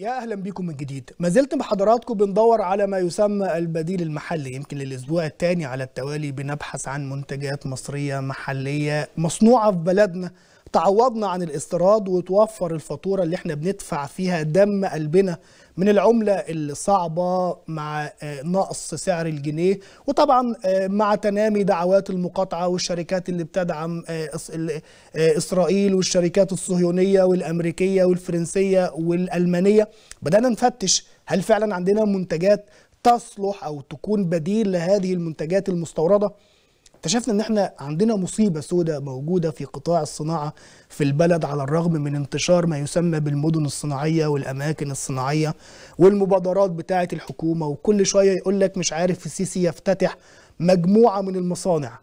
يا اهلا بكم من جديد ما زلت بحضراتكم بندور على ما يسمى البديل المحلي يمكن للاسبوع الثاني على التوالي بنبحث عن منتجات مصريه محليه مصنوعه في بلدنا تعوضنا عن الاستيراد وتوفر الفاتوره اللي احنا بندفع فيها دم قلبنا من العمله الصعبه مع آه، نقص سعر الجنيه وطبعا آه، مع تنامي دعوات المقاطعه والشركات اللي بتدعم آه، اسرائيل والشركات الصهيونيه والامريكيه والفرنسيه والالمانيه بدانا نفتش هل فعلا عندنا منتجات تصلح او تكون بديل لهذه المنتجات المستورده اكتشفنا ان احنا عندنا مصيبه سوداء موجوده في قطاع الصناعه في البلد على الرغم من انتشار ما يسمى بالمدن الصناعيه والاماكن الصناعيه والمبادرات بتاعه الحكومه وكل شويه يقول لك مش عارف السيسي يفتتح مجموعه من المصانع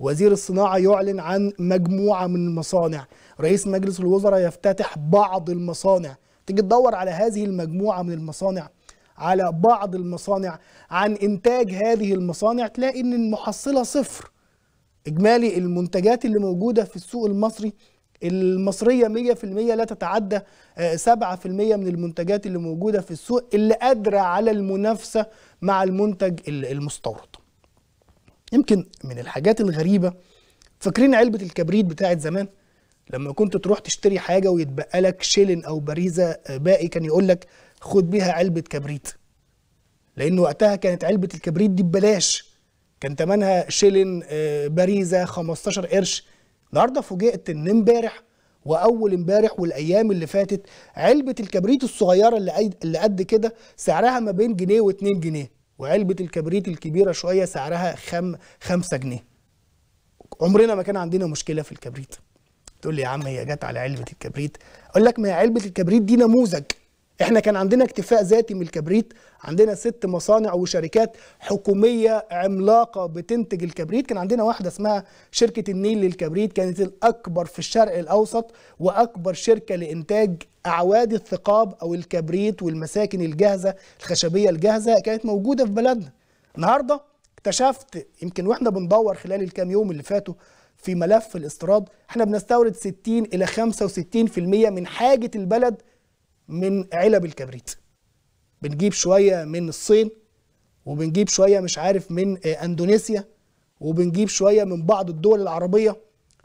وزير الصناعه يعلن عن مجموعه من المصانع رئيس مجلس الوزراء يفتتح بعض المصانع تيجي تدور على هذه المجموعه من المصانع على بعض المصانع عن انتاج هذه المصانع تلاقي ان المحصله صفر اجمالي المنتجات اللي موجوده في السوق المصري المصريه 100% لا تتعدى 7% آه، من المنتجات اللي موجوده في السوق اللي قادره على المنافسه مع المنتج المستورد. يمكن من الحاجات الغريبه فاكرين علبه الكبريت بتاعه زمان لما كنت تروح تشتري حاجه ويتبقى لك شيلن او باريزه آه، باقي كان يقول لك خد بيها علبه كبريت. لان وقتها كانت علبه الكبريت دي ببلاش كان ثمنها شيلن آه، باريزا 15 قرش النهارده فوجئت ان امبارح واول امبارح والايام اللي فاتت علبه الكبريت الصغيره اللي اللي قد كده سعرها ما بين جنيه و2 جنيه وعلبه الكبريت الكبيره شويه سعرها 5 خم جنيه عمرنا ما كان عندنا مشكله في الكبريت تقول لي يا عم هي جت على علبه الكبريت اقول لك ما هي علبه الكبريت دي نموذج احنا كان عندنا اكتفاء ذاتي من الكبريت عندنا ست مصانع وشركات حكوميه عملاقه بتنتج الكبريت كان عندنا واحده اسمها شركه النيل للكبريت كانت الاكبر في الشرق الاوسط واكبر شركه لانتاج اعواد الثقاب او الكبريت والمساكن الجاهزه الخشبيه الجاهزه كانت موجوده في بلدنا النهارده اكتشفت يمكن واحنا بندور خلال الكام يوم اللي فاتوا في ملف الاستيراد احنا بنستورد 60 الى 65% من حاجه البلد من علب الكبريت بنجيب شويه من الصين وبنجيب شويه مش عارف من آه، اندونيسيا وبنجيب شويه من بعض الدول العربيه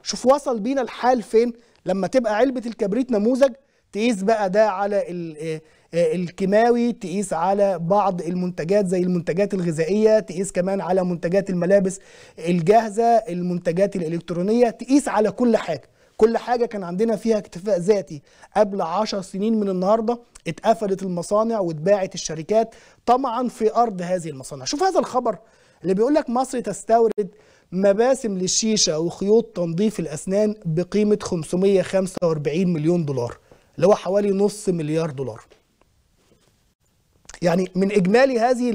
شوف وصل بينا الحال فين لما تبقى علبه الكبريت نموذج تقيس بقى ده على آه، آه، الكيماوي تقيس على بعض المنتجات زي المنتجات الغذائيه تقيس كمان على منتجات الملابس الجاهزه المنتجات الالكترونيه تقيس على كل حاجه كل حاجه كان عندنا فيها اكتفاء ذاتي قبل عشر سنين من النهارده اتقفلت المصانع واتباعت الشركات طمعا في ارض هذه المصانع شوف هذا الخبر اللي بيقول لك مصر تستورد مباسم للشيشه وخيوط تنظيف الاسنان بقيمه 545 مليون دولار اللي هو حوالي نص مليار دولار يعني من اجمالي هذه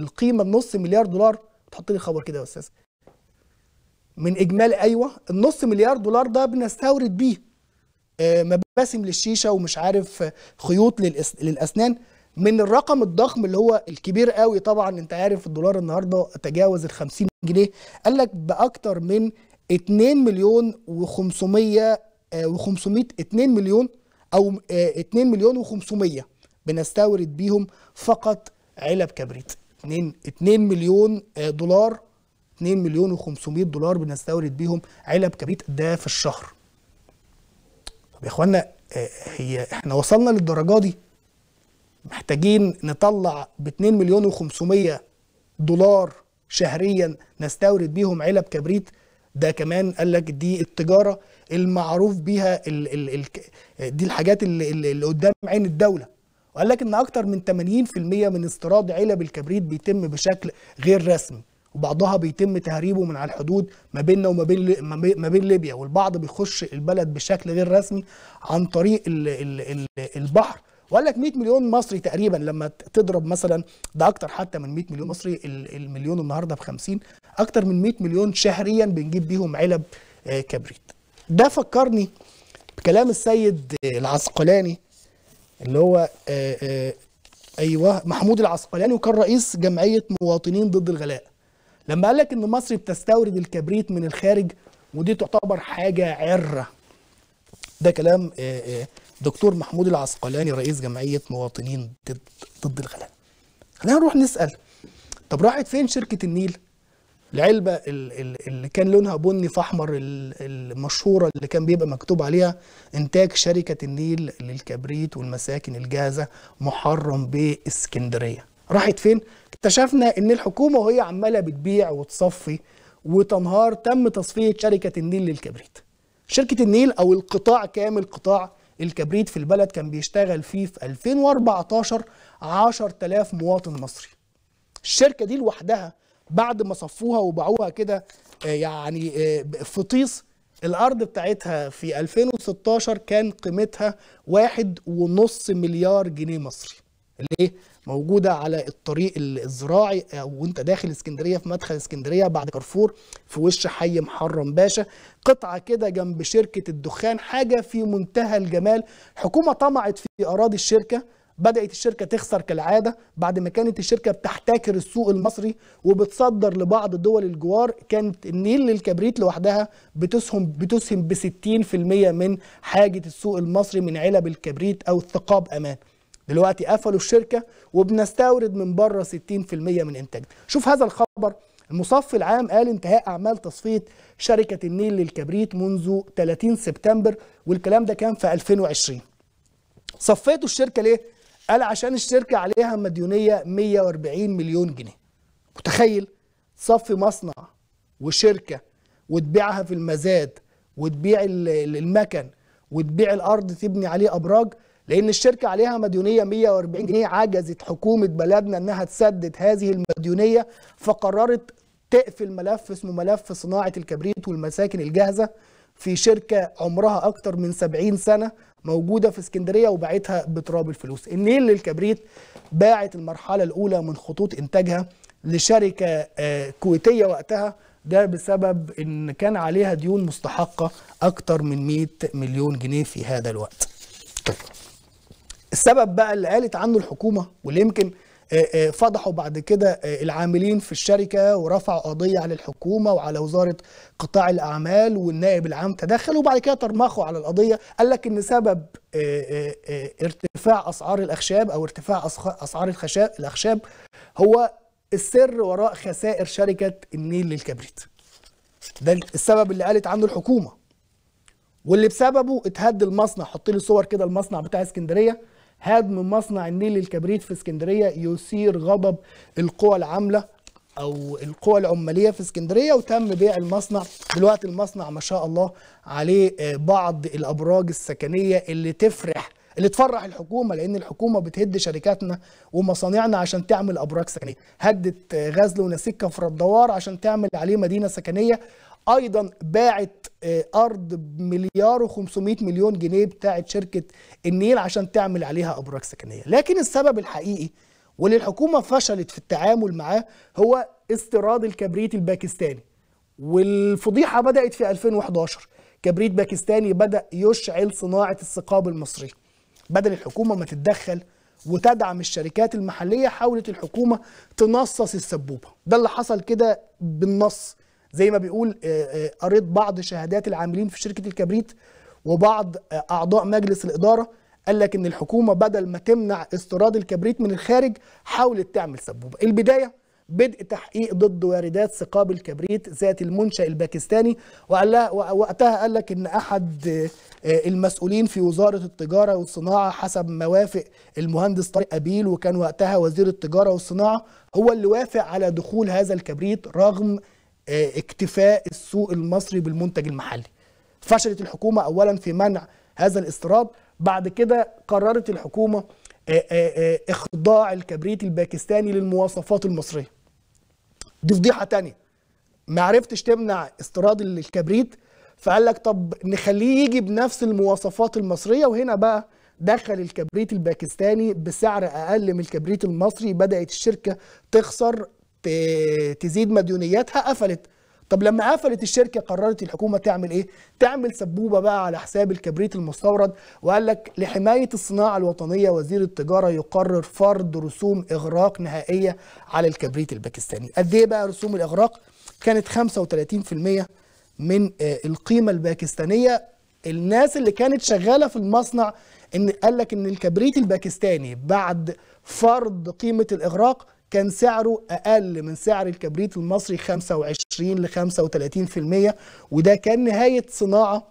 القيمه النص مليار دولار تحط لي خبر كده يا استاذ من اجمالي ايوه النص مليار دولار ده بنستورد بيه آه، مباسم للشيشه ومش عارف خيوط للاسنان من الرقم الضخم اللي هو الكبير قوي طبعا انت عارف الدولار النهارده تجاوز ال 50 جنيه قال لك باكثر من 2 مليون و500 و500 2 مليون او 2 آه، مليون و500 بنستورد بيهم فقط علب كبريت 2 2 مليون آه، دولار 2 مليون و500 دولار بنستورد بيهم علب كبريت ده إيه في الشهر طب يا اخوانا آه، هي احنا وصلنا للدرجه دي محتاجين نطلع ب 2 مليون و500 دولار شهريا نستورد بيهم علب كبريت ده كمان قال لك دي التجاره المعروف بيها ال ال ال دي الحاجات اللي, اللي قدام عين الدوله وقال لك ان اكتر من 80% من استيراد علب الكبريت بيتم بشكل غير رسمي وبعضها بيتم تهريبه من على الحدود ما بيننا وما بين ما بين ليبيا والبعض بيخش البلد بشكل غير رسمي عن طريق الـ الـ الـ البحر وقال لك 100 مليون مصري تقريبا لما تضرب مثلا ده اكتر حتى من 100 مليون مصري المليون النهارده ب 50 اكتر من 100 مليون شهريا بنجيب بيهم علب آه، كبريت ده فكرني بكلام السيد آه، العسقلاني اللي هو آه، ايوه محمود العسقلاني وكان رئيس جمعيه مواطنين ضد الغلاء لما قال لك ان مصر بتستورد الكبريت من الخارج ودي تعتبر حاجه عره ده كلام آه، آه، دكتور محمود العسقلاني رئيس جمعيه مواطنين ضد ضد الغلاء خلينا نروح نسال طب راحت فين شركه النيل العلبه اللي كان لونها بني في احمر المشهوره اللي كان بيبقى مكتوب عليها انتاج شركه النيل للكبريت والمساكن الجاهزه محرم باسكندريه راحت فين اكتشفنا ان الحكومه وهي عماله بتبيع وتصفي وتنهار تم تصفيه شركه النيل للكبريت شركه النيل او القطاع كامل قطاع الكبريت في البلد كان بيشتغل فيه في 2014 10000 مواطن مصري الشركه دي لوحدها بعد ما صفوها وباعوها كده آه، يعني آه، فطيس الارض بتاعتها في 2016 كان قيمتها واحد ونص مليار جنيه مصري ليه؟ موجوده على الطريق الزراعي آه، وانت داخل اسكندريه في مدخل اسكندريه بعد كارفور في وش حي محرم باشا قطعه كده جنب شركه الدخان حاجه في منتهى الجمال حكومه طمعت في اراضي الشركه بدأت الشركة تخسر كالعادة بعد ما كانت الشركة بتحتكر السوق المصري وبتصدر لبعض دول الجوار كانت النيل للكبريت لوحدها بتسهم بتسهم ب 60% من حاجة السوق المصري من علب الكبريت أو الثقاب أمان دلوقتي قفلوا الشركه وبنستورد من بره 60% من انتاجنا شوف هذا الخبر المصف العام قال انتهاء اعمال تصفيه شركه النيل للكبريت منذ 30 سبتمبر والكلام ده كان في 2020 صفيته الشركه ليه قال عشان الشركه عليها مديونيه 140 مليون جنيه متخيل تصفي مصنع وشركه وتبيعها في المزاد وتبيع المكن وتبيع الارض تبني عليه ابراج لان الشركه عليها مديونيه 140 جنيه عجزت حكومه بلدنا انها تسدد هذه المديونيه فقررت تقفل ملف اسمه ملف صناعه الكبريت والمساكن الجاهزه في شركه عمرها اكتر من 70 سنه موجوده في اسكندريه وباعتها بتراب الفلوس النيل للكبريت باعت المرحله الاولى من خطوط انتاجها لشركه آه، كويتيه وقتها ده بسبب ان كان عليها ديون مستحقه اكتر من 100 مليون جنيه في هذا الوقت. طيب. السبب بقى اللي قالت عنه الحكومه واللي يمكن آه، آه، فضحوا بعد كده آه، العاملين في الشركه ورفعوا قضيه على الحكومه وعلى وزاره قطاع الاعمال والنائب العام تدخل وبعد كده ترمخوا على القضيه قال لك ان سبب ارتفاع اسعار الاخشاب او ارتفاع اسعار الاخشاب هو السر وراء خسائر شركه النيل للكبريت ده السبب اللي قالت عنه الحكومه واللي بسببه اتهد المصنع حط لي صور كده المصنع بتاع اسكندريه هدم مصنع النيل للكبريت في اسكندريه يثير غضب القوى العامله او القوى العماليه في اسكندريه وتم بيع المصنع دلوقتي المصنع ما شاء الله عليه آه، بعض الابراج السكنيه اللي تفرح اللي تفرح الحكومه لان الحكومه بتهد شركاتنا ومصانعنا عشان تعمل ابراج سكنيه هدت آه، غزل ونسيج كفر الدوار عشان تعمل عليه مدينه سكنيه ايضا باعت آه، ارض بمليار و500 مليون جنيه بتاعت شركه النيل عشان تعمل عليها ابراج سكنيه لكن السبب الحقيقي واللي الحكومه فشلت في التعامل معاه هو استيراد الكبريت الباكستاني والفضيحه بدات في 2011 كبريت باكستاني بدا يشعل صناعه الثقاب المصري بدل الحكومه ما تتدخل وتدعم الشركات المحليه حاولت الحكومه تنصص السبوبه ده اللي حصل كده بالنص زي ما بيقول آه، آه، قريت بعض شهادات العاملين في شركه الكبريت وبعض اعضاء مجلس الاداره قال لك ان الحكومه بدل ما تمنع استيراد الكبريت من الخارج حاولت تعمل سبوبه البدايه بدء تحقيق ضد واردات ثقاب الكبريت ذات المنشا الباكستاني وقال لها وقتها قال لك ان احد آه، المسؤولين في وزاره التجاره والصناعه حسب موافق المهندس طارق ابيل وكان وقتها وزير التجاره والصناعه هو اللي وافق على دخول هذا الكبريت رغم آه، اكتفاء السوق المصري بالمنتج المحلي فشلت الحكومة أولا في منع هذا الاستيراد بعد كده قررت الحكومة آه، آه، اخضاع الكبريت الباكستاني للمواصفات المصرية دي فضيحة تانية ما عرفتش تمنع استيراد الكبريت فقال لك طب نخليه يجي بنفس المواصفات المصرية وهنا بقى دخل الكبريت الباكستاني بسعر اقل من الكبريت المصري بدات الشركه تخسر تزيد مديونياتها قفلت طب لما قفلت الشركه قررت الحكومه تعمل ايه؟ تعمل سبوبه بقى على حساب الكبريت المستورد وقال لك لحمايه الصناعه الوطنيه وزير التجاره يقرر فرض رسوم اغراق نهائيه على الكبريت الباكستاني. قد ايه بقى رسوم الاغراق؟ كانت 35% من آه، القيمه الباكستانيه الناس اللي كانت شغاله في المصنع ان قال لك ان الكبريت الباكستاني بعد فرض قيمه الاغراق كان سعره أقل من سعر الكبريت المصري 25 ل 35% وده كان نهاية صناعة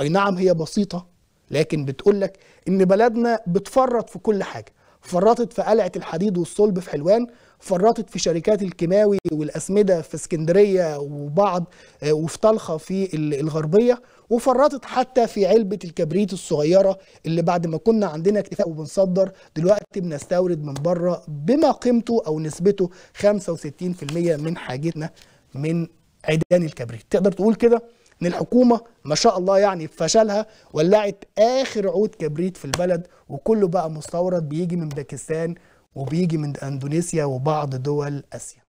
أي نعم هي بسيطة لكن بتقول لك إن بلدنا بتفرط في كل حاجة فرطت في قلعة الحديد والصلب في حلوان فرطت في شركات الكيماوي والاسمده في اسكندريه وبعض آه، وفي طلخه في الغربيه وفرطت حتى في علبه الكبريت الصغيره اللي بعد ما كنا عندنا اكتفاء وبنصدر دلوقتي بنستورد من بره بما قيمته او نسبته 65% من حاجتنا من عيدان الكبريت تقدر تقول كده ان الحكومه ما شاء الله يعني فشلها ولعت اخر عود كبريت في البلد وكله بقى مستورد بيجي من باكستان وبيجي من اندونيسيا وبعض دول اسيا